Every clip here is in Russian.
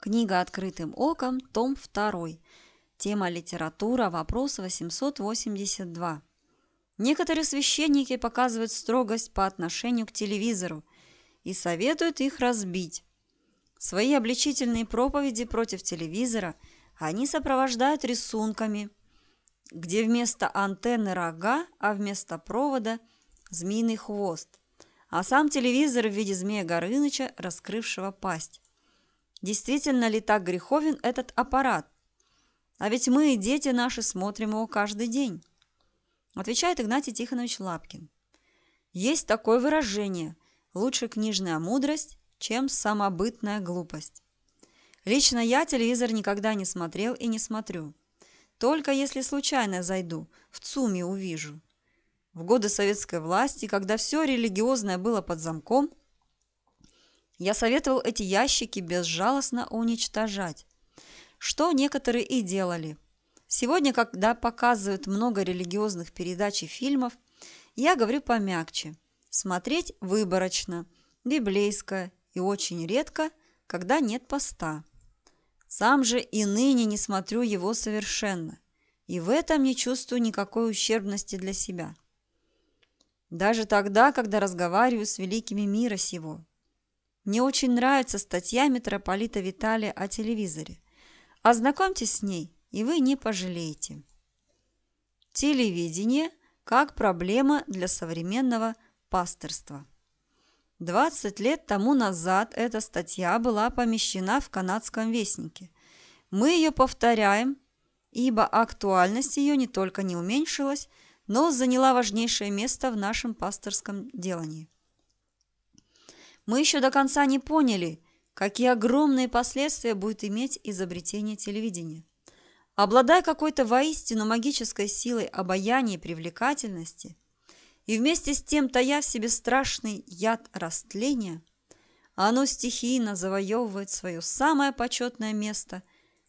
Книга «Открытым оком», том 2. Тема «Литература», вопрос 882. Некоторые священники показывают строгость по отношению к телевизору и советуют их разбить. Свои обличительные проповеди против телевизора они сопровождают рисунками, где вместо антенны рога, а вместо провода – змеиный хвост, а сам телевизор в виде змея Горыныча, раскрывшего пасть. Действительно ли так греховен этот аппарат? А ведь мы и дети наши смотрим его каждый день. Отвечает Игнатий Тихонович Лапкин. Есть такое выражение «лучше книжная мудрость, чем самобытная глупость». Лично я телевизор никогда не смотрел и не смотрю. Только если случайно зайду, в ЦУМе увижу. В годы советской власти, когда все религиозное было под замком, я советовал эти ящики безжалостно уничтожать, что некоторые и делали. Сегодня, когда показывают много религиозных передач и фильмов, я говорю помягче. Смотреть выборочно, библейское и очень редко, когда нет поста. Сам же и ныне не смотрю его совершенно, и в этом не чувствую никакой ущербности для себя. Даже тогда, когда разговариваю с великими мира сего – мне очень нравится статья митрополита Виталия о телевизоре. Ознакомьтесь с ней, и вы не пожалеете. Телевидение как проблема для современного пасторства. 20 лет тому назад эта статья была помещена в канадском вестнике. Мы ее повторяем, ибо актуальность ее не только не уменьшилась, но заняла важнейшее место в нашем пасторском делании. Мы еще до конца не поняли, какие огромные последствия будет иметь изобретение телевидения. Обладая какой-то воистину магической силой обаяния и привлекательности, и вместе с тем тая в себе страшный яд растления, оно стихийно завоевывает свое самое почетное место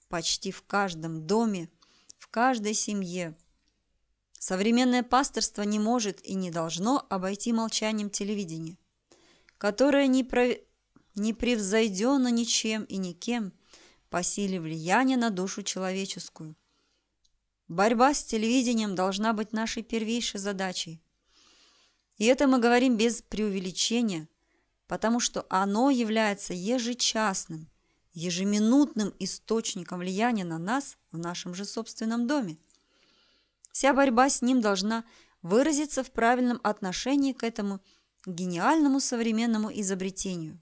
почти в каждом доме, в каждой семье. Современное пасторство не может и не должно обойти молчанием телевидения которая не про... непревзойдена ничем и никем по силе влияния на душу человеческую. Борьба с телевидением должна быть нашей первейшей задачей. И это мы говорим без преувеличения, потому что оно является ежечасным, ежеминутным источником влияния на нас в нашем же собственном доме. Вся борьба с ним должна выразиться в правильном отношении к этому гениальному современному изобретению.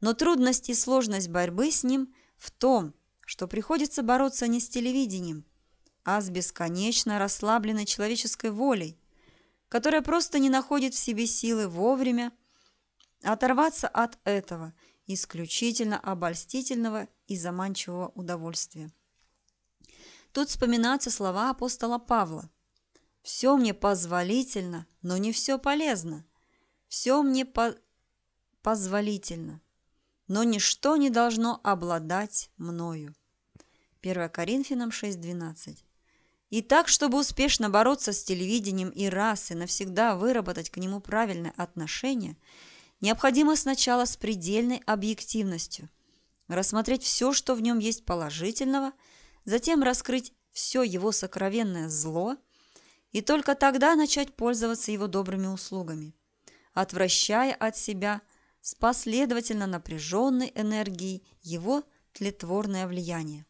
Но трудность и сложность борьбы с ним в том, что приходится бороться не с телевидением, а с бесконечно расслабленной человеческой волей, которая просто не находит в себе силы вовремя оторваться от этого исключительно обольстительного и заманчивого удовольствия. Тут вспоминаются слова апостола Павла. «Все мне позволительно, но не все полезно. Все мне по позволительно, но ничто не должно обладать мною. 1 Коринфянам 6.12 И так, чтобы успешно бороться с телевидением и расой, навсегда выработать к нему правильное отношение, необходимо сначала с предельной объективностью рассмотреть все, что в нем есть положительного, затем раскрыть все его сокровенное зло и только тогда начать пользоваться его добрыми услугами – отвращая от себя с последовательно напряженной энергией его тлетворное влияние.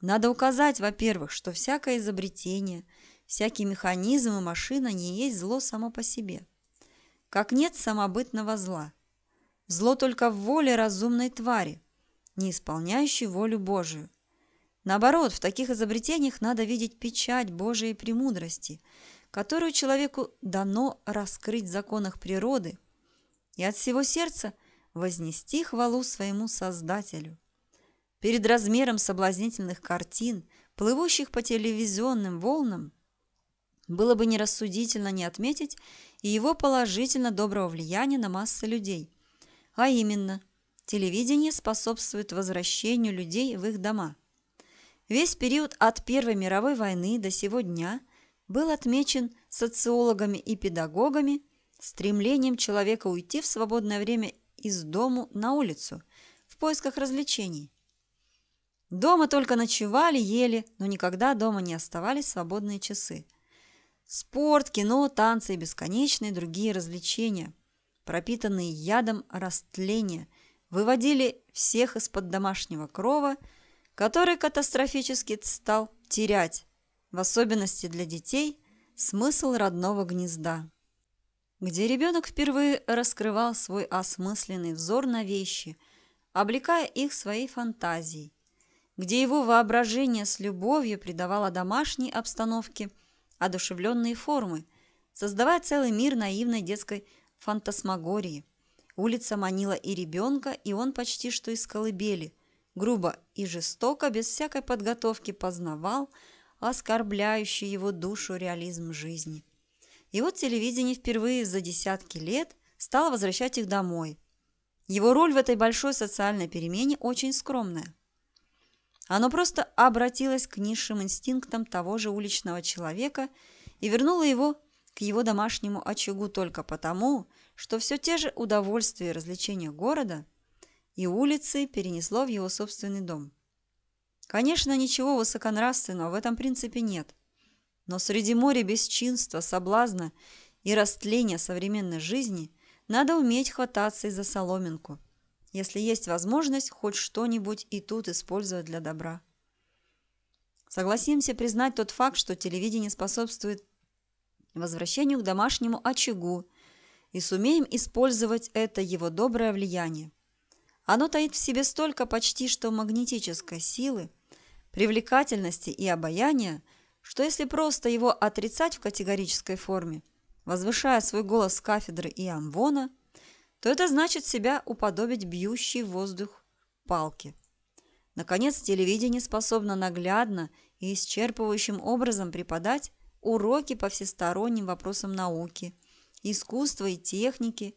Надо указать, во-первых, что всякое изобретение, всякий механизм и машина не есть зло само по себе. Как нет самобытного зла. Зло только в воле разумной твари, не исполняющей волю Божию. Наоборот, в таких изобретениях надо видеть печать Божией премудрости – которую человеку дано раскрыть в законах природы и от всего сердца вознести хвалу своему Создателю. Перед размером соблазнительных картин, плывущих по телевизионным волнам, было бы нерассудительно не отметить и его положительно доброго влияния на массы людей. А именно, телевидение способствует возвращению людей в их дома. Весь период от Первой мировой войны до сегодня. дня – был отмечен социологами и педагогами стремлением человека уйти в свободное время из дому на улицу в поисках развлечений. Дома только ночевали, ели, но никогда дома не оставались свободные часы. Спорт, кино, танцы и бесконечные другие развлечения, пропитанные ядом растления, выводили всех из-под домашнего крова, который катастрофически стал терять в особенности для детей, смысл родного гнезда, где ребенок впервые раскрывал свой осмысленный взор на вещи, облекая их своей фантазией, где его воображение с любовью придавало домашней обстановке одушевленные формы, создавая целый мир наивной детской фантасмагории. Улица манила и ребенка, и он почти что из колыбели, грубо и жестоко, без всякой подготовки познавал – оскорбляющий его душу реализм жизни. И вот телевидение впервые за десятки лет стало возвращать их домой. Его роль в этой большой социальной перемене очень скромная. Оно просто обратилось к низшим инстинктам того же уличного человека и вернуло его к его домашнему очагу только потому, что все те же удовольствия и развлечения города и улицы перенесло в его собственный дом – Конечно, ничего высоконравственного в этом принципе нет. Но среди моря бесчинства, соблазна и растления современной жизни надо уметь хвататься и за соломинку, если есть возможность хоть что-нибудь и тут использовать для добра. Согласимся признать тот факт, что телевидение способствует возвращению к домашнему очагу, и сумеем использовать это его доброе влияние – оно таит в себе столько почти что магнетической силы, привлекательности и обаяния, что если просто его отрицать в категорической форме, возвышая свой голос с кафедры и амвона, то это значит себя уподобить бьющей воздух палки. Наконец, телевидение способно наглядно и исчерпывающим образом преподать уроки по всесторонним вопросам науки, искусства и техники,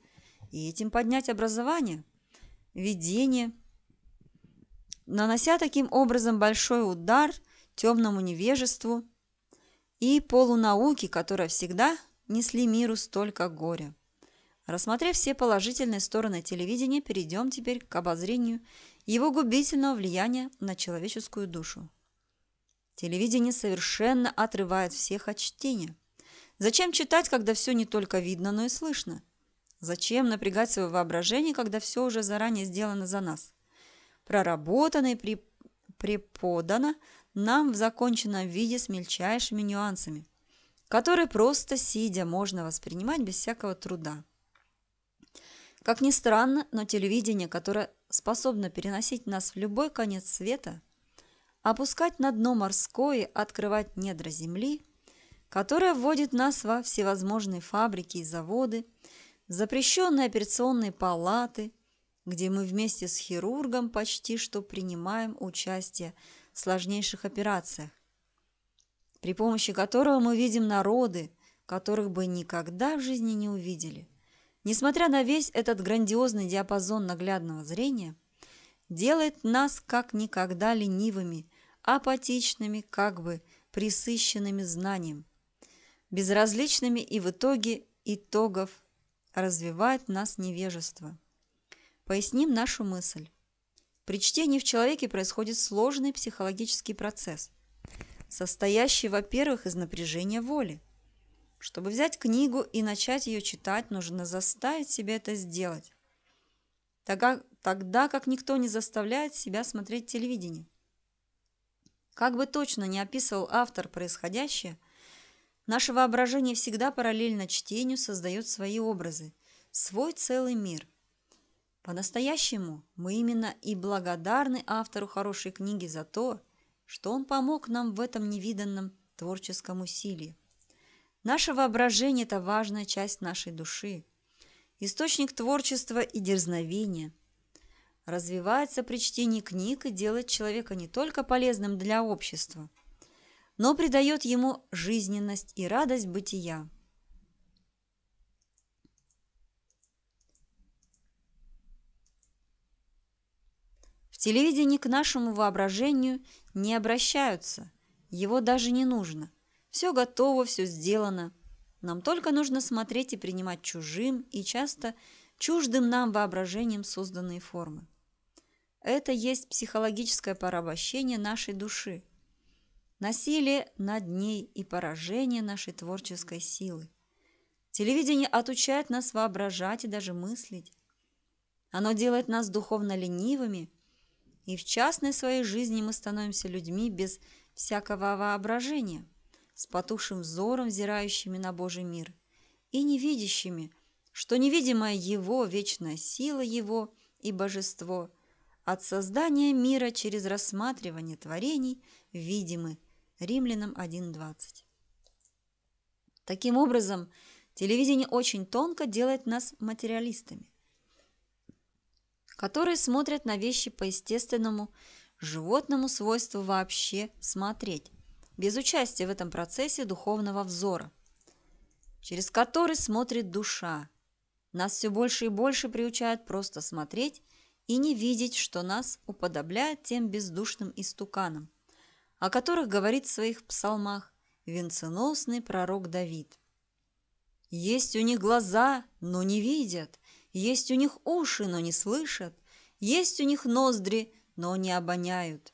и этим поднять образование – видение, нанося таким образом большой удар темному невежеству и полунауке, которая всегда несли миру столько горя. Рассмотрев все положительные стороны телевидения, перейдем теперь к обозрению его губительного влияния на человеческую душу. Телевидение совершенно отрывает всех от чтения. Зачем читать, когда все не только видно, но и слышно – Зачем напрягать свое воображение, когда все уже заранее сделано за нас? Проработано и при... преподано нам в законченном виде с мельчайшими нюансами, которые просто сидя можно воспринимать без всякого труда. Как ни странно, но телевидение, которое способно переносить нас в любой конец света, опускать на дно морское, открывать недра земли, которое вводит нас во всевозможные фабрики и заводы – запрещенные операционные палаты, где мы вместе с хирургом почти что принимаем участие в сложнейших операциях, при помощи которого мы видим народы, которых бы никогда в жизни не увидели. Несмотря на весь этот грандиозный диапазон наглядного зрения, делает нас как никогда ленивыми, апатичными, как бы присыщенными знанием, безразличными и в итоге итогов развивает в нас невежество. Поясним нашу мысль. При чтении в человеке происходит сложный психологический процесс, состоящий, во-первых, из напряжения воли. Чтобы взять книгу и начать ее читать, нужно заставить себя это сделать, тогда, тогда как никто не заставляет себя смотреть телевидение. Как бы точно не описывал автор происходящее – Наше воображение всегда параллельно чтению создает свои образы, свой целый мир. По-настоящему мы именно и благодарны автору хорошей книги за то, что он помог нам в этом невиданном творческом усилии. Наше воображение – это важная часть нашей души, источник творчества и дерзновения. Развивается при чтении книг и делает человека не только полезным для общества – но придает ему жизненность и радость бытия. В телевидении к нашему воображению не обращаются, его даже не нужно. Все готово, все сделано. Нам только нужно смотреть и принимать чужим и часто чуждым нам воображением созданные формы. Это есть психологическое порабощение нашей души – насилие над ней и поражение нашей творческой силы. Телевидение отучает нас воображать и даже мыслить. Оно делает нас духовно ленивыми, и в частной своей жизни мы становимся людьми без всякого воображения, с потухшим взором, взирающими на Божий мир, и невидящими, что невидимая Его, вечная сила Его и Божество от создания мира через рассматривание творений видимы Римлянам 1.20. Таким образом, телевидение очень тонко делает нас материалистами, которые смотрят на вещи по естественному, животному свойству вообще смотреть, без участия в этом процессе духовного взора, через который смотрит душа. Нас все больше и больше приучают просто смотреть и не видеть, что нас уподобляет тем бездушным истуканам – о которых говорит в своих псалмах венценосный пророк Давид. Есть у них глаза, но не видят, есть у них уши, но не слышат, есть у них ноздри, но не обоняют.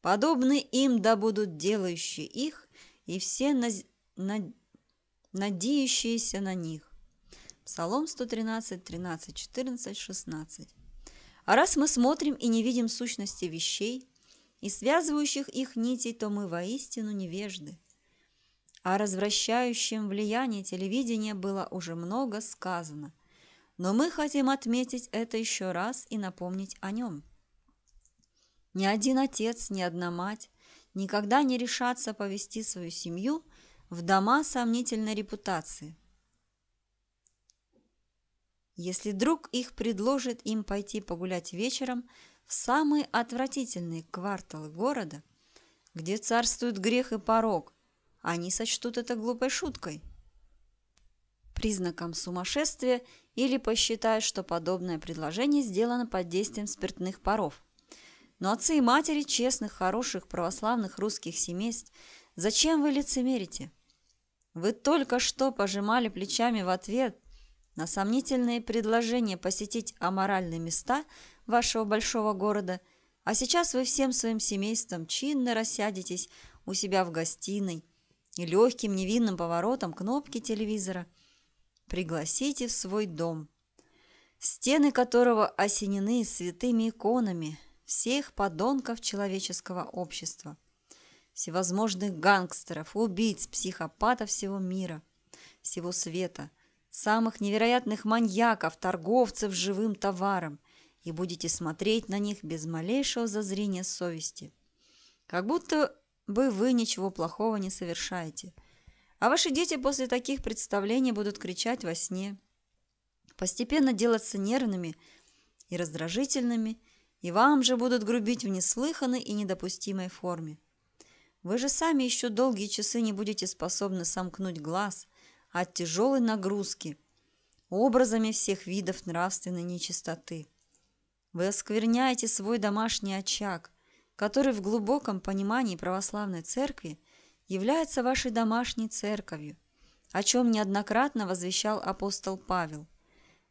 Подобны им да будут делающие их и все наз... над... надеющиеся на них. Псалом 113, 13, 14, 16. А раз мы смотрим и не видим сущности вещей, и связывающих их нитей, то мы воистину невежды. О развращающем влиянии телевидения было уже много сказано, но мы хотим отметить это еще раз и напомнить о нем. Ни один отец, ни одна мать никогда не решатся повести свою семью в дома сомнительной репутации. Если друг их предложит им пойти погулять вечером – в самые отвратительные кварталы города, где царствует грех и порог, они сочтут это глупой шуткой, признаком сумасшествия или посчитают, что подобное предложение сделано под действием спиртных паров. Но отцы и матери честных, хороших, православных русских семейств, зачем вы лицемерите? Вы только что пожимали плечами в ответ на сомнительные предложения посетить аморальные места – вашего большого города, а сейчас вы всем своим семейством чинно рассядетесь у себя в гостиной и легким невинным поворотом кнопки телевизора пригласите в свой дом, стены которого осенены святыми иконами всех подонков человеческого общества, всевозможных гангстеров, убийц, психопатов всего мира, всего света – самых невероятных маньяков, торговцев живым товаром, и будете смотреть на них без малейшего зазрения совести. Как будто бы вы ничего плохого не совершаете. А ваши дети после таких представлений будут кричать во сне, постепенно делаться нервными и раздражительными, и вам же будут грубить в неслыханной и недопустимой форме. Вы же сами еще долгие часы не будете способны сомкнуть глаз от тяжелой нагрузки образами всех видов нравственной нечистоты. Вы оскверняете свой домашний очаг, который в глубоком понимании православной церкви является вашей домашней церковью, о чем неоднократно возвещал апостол Павел,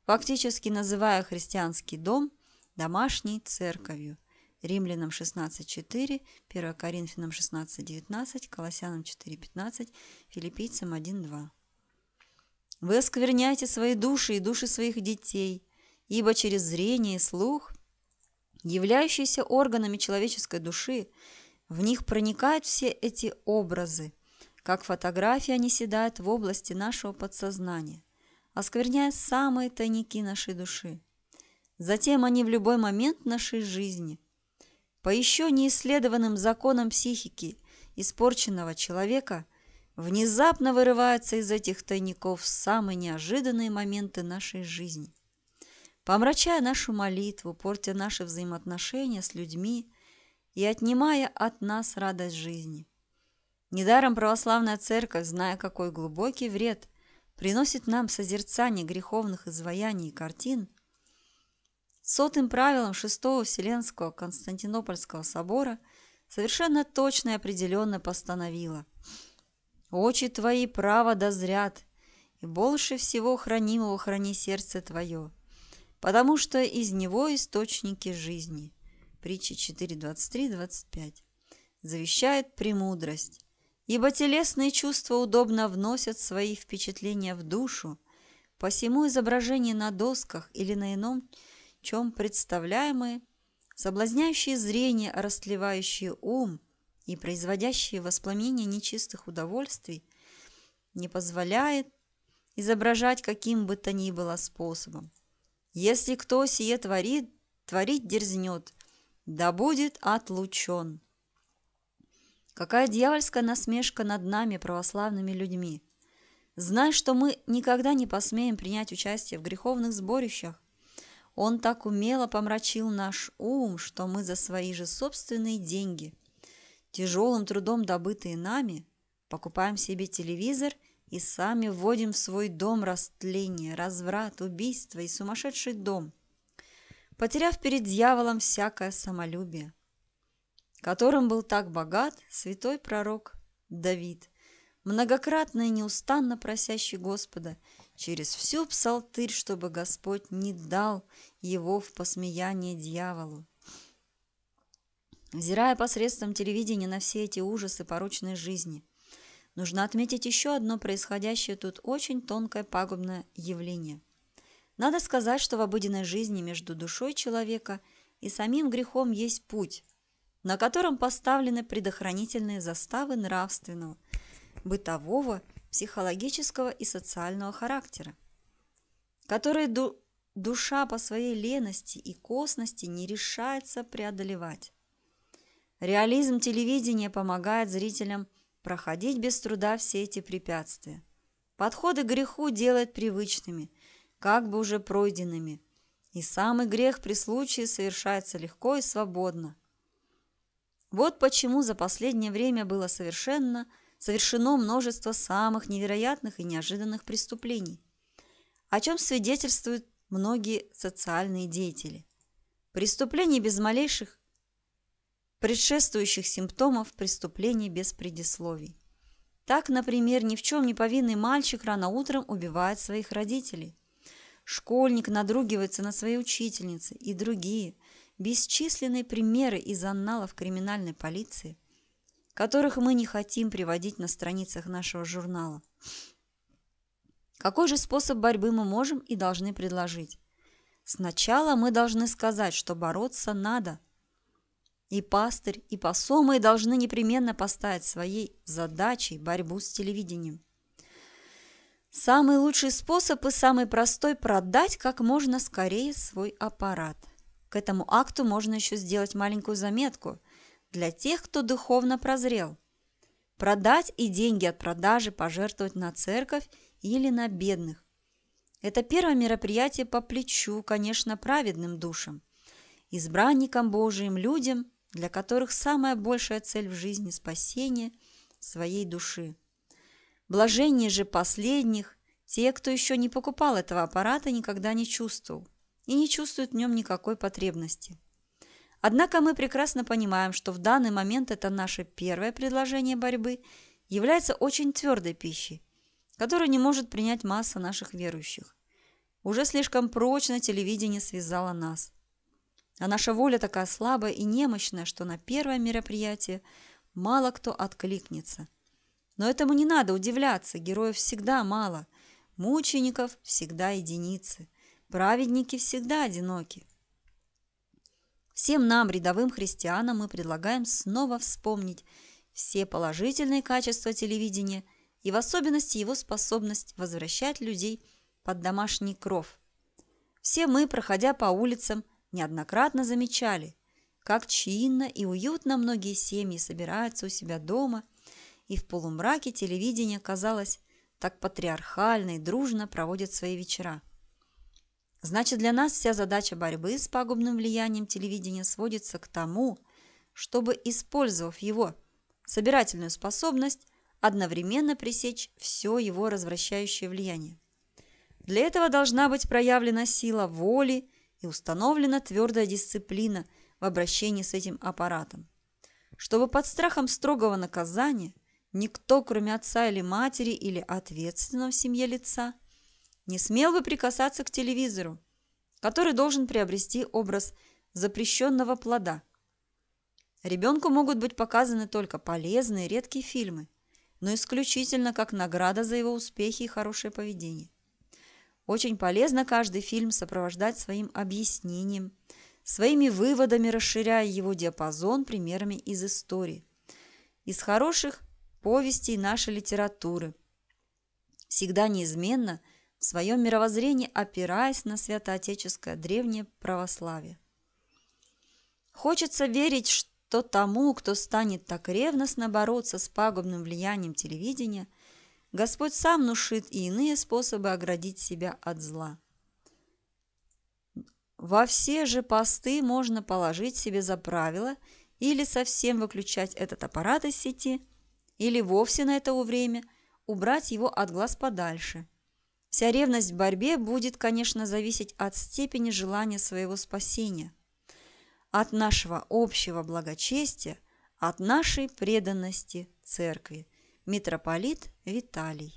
фактически называя христианский дом домашней церковью. Римлянам 16.4, 1 Коринфянам 16.19, Колоссянам 4.15, Филиппийцам 1.2. Вы оскверняете свои души и души своих детей, ибо через зрение и слух являющиеся органами человеческой души, в них проникают все эти образы. Как фотографии они седают в области нашего подсознания, оскверняя самые тайники нашей души. Затем они в любой момент нашей жизни, по еще неисследованным законам психики испорченного человека, внезапно вырываются из этих тайников самые неожиданные моменты нашей жизни помрачая нашу молитву, портя наши взаимоотношения с людьми и отнимая от нас радость жизни. Недаром православная церковь, зная, какой глубокий вред приносит нам созерцание греховных изваяний и картин, сотым правилом шестого Вселенского Константинопольского собора совершенно точно и определенно постановила «Очи твои право дозрят, и больше всего хранимого храни сердце твое» потому что из него источники жизни. Притча 4.23.25 завещает премудрость, ибо телесные чувства удобно вносят свои впечатления в душу, посему изображения на досках или на ином чем представляемые, соблазняющие зрение, растлевающие ум и производящие воспламенение нечистых удовольствий, не позволяет изображать каким бы то ни было способом. Если кто сие творит, творить дерзнет, да будет отлучен. Какая дьявольская насмешка над нами, православными людьми! Знай, что мы никогда не посмеем принять участие в греховных сборищах. Он так умело помрачил наш ум, что мы за свои же собственные деньги, тяжелым трудом добытые нами, покупаем себе телевизор – и сами вводим в свой дом растление, разврат, убийство и сумасшедший дом, потеряв перед дьяволом всякое самолюбие, которым был так богат святой пророк Давид, многократно и неустанно просящий Господа через всю псалтырь, чтобы Господь не дал его в посмеяние дьяволу. Взирая посредством телевидения на все эти ужасы порочной жизни – Нужно отметить еще одно происходящее тут очень тонкое пагубное явление. Надо сказать, что в обыденной жизни между душой человека и самим грехом есть путь, на котором поставлены предохранительные заставы нравственного, бытового, психологического и социального характера, которые ду душа по своей лености и косности не решается преодолевать. Реализм телевидения помогает зрителям – проходить без труда все эти препятствия. Подходы к греху делают привычными, как бы уже пройденными, и самый грех при случае совершается легко и свободно. Вот почему за последнее время было совершенно совершено множество самых невероятных и неожиданных преступлений, о чем свидетельствуют многие социальные деятели. Преступления без малейших предшествующих симптомов преступлений без предисловий. Так, например, ни в чем не повинный мальчик рано утром убивает своих родителей. Школьник надругивается на своей учительнице и другие бесчисленные примеры из анналов криминальной полиции, которых мы не хотим приводить на страницах нашего журнала. Какой же способ борьбы мы можем и должны предложить? Сначала мы должны сказать, что бороться надо – и пастырь, и посомые должны непременно поставить своей задачей борьбу с телевидением. Самый лучший способ и самый простой – продать как можно скорее свой аппарат. К этому акту можно еще сделать маленькую заметку для тех, кто духовно прозрел. Продать и деньги от продажи пожертвовать на церковь или на бедных. Это первое мероприятие по плечу, конечно, праведным душам, избранникам Божиим людям, для которых самая большая цель в жизни – спасение своей души. Блажение же последних – те, кто еще не покупал этого аппарата, никогда не чувствовал и не чувствует в нем никакой потребности. Однако мы прекрасно понимаем, что в данный момент это наше первое предложение борьбы является очень твердой пищей, которую не может принять масса наших верующих. Уже слишком прочно телевидение связало нас – а наша воля такая слабая и немощная, что на первое мероприятие мало кто откликнется. Но этому не надо удивляться, героев всегда мало, мучеников всегда единицы, праведники всегда одиноки. Всем нам, рядовым христианам, мы предлагаем снова вспомнить все положительные качества телевидения и в особенности его способность возвращать людей под домашний кров. Все мы, проходя по улицам, неоднократно замечали, как чинно и уютно многие семьи собираются у себя дома, и в полумраке телевидение, казалось, так патриархально и дружно проводят свои вечера. Значит, для нас вся задача борьбы с пагубным влиянием телевидения сводится к тому, чтобы, использовав его собирательную способность, одновременно пресечь все его развращающее влияние. Для этого должна быть проявлена сила воли и установлена твердая дисциплина в обращении с этим аппаратом. Чтобы под страхом строгого наказания никто, кроме отца или матери или ответственного в семье лица, не смел бы прикасаться к телевизору, который должен приобрести образ запрещенного плода. Ребенку могут быть показаны только полезные редкие фильмы, но исключительно как награда за его успехи и хорошее поведение. Очень полезно каждый фильм сопровождать своим объяснением, своими выводами расширяя его диапазон примерами из истории. Из хороших повестей нашей литературы. Всегда неизменно в своем мировоззрении опираясь на святоотеческое древнее православие. Хочется верить, что тому, кто станет так ревностно бороться с пагубным влиянием телевидения – Господь сам внушит и иные способы оградить себя от зла. Во все же посты можно положить себе за правило или совсем выключать этот аппарат из сети, или вовсе на это время убрать его от глаз подальше. Вся ревность в борьбе будет, конечно, зависеть от степени желания своего спасения, от нашего общего благочестия, от нашей преданности Церкви – митрополит Виталий.